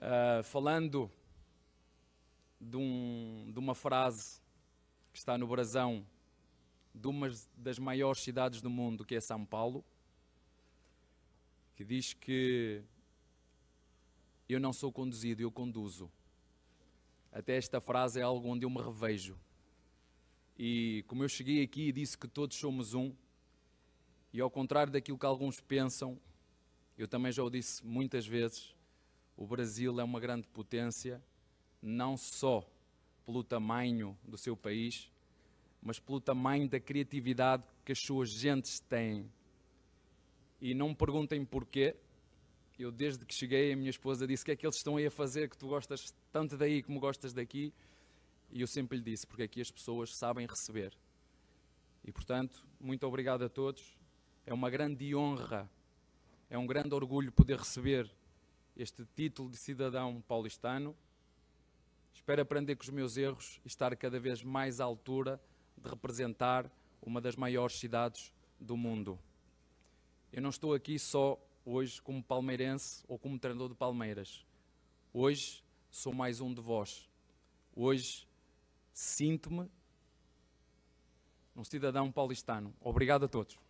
uh, falando de, um, de uma frase que está no brasão de uma das maiores cidades do mundo, que é São Paulo, que diz que eu não sou conduzido, eu conduzo. Até esta frase é algo onde eu me revejo. E como eu cheguei aqui e disse que todos somos um, e ao contrário daquilo que alguns pensam, eu também já o disse muitas vezes, o Brasil é uma grande potência, não só pelo tamanho do seu país, mas pelo tamanho da criatividade que as suas gentes têm. E não me perguntem porquê. Eu, desde que cheguei, a minha esposa disse: O que é que eles estão aí a fazer que tu gostas tanto daí como gostas daqui? E eu sempre lhe disse: Porque aqui as pessoas sabem receber. E portanto, muito obrigado a todos. É uma grande honra, é um grande orgulho poder receber este título de cidadão paulistano. Espero aprender com os meus erros e estar cada vez mais à altura de representar uma das maiores cidades do mundo. Eu não estou aqui só hoje como palmeirense ou como treinador de Palmeiras. Hoje sou mais um de vós. Hoje sinto-me um cidadão paulistano. Obrigado a todos.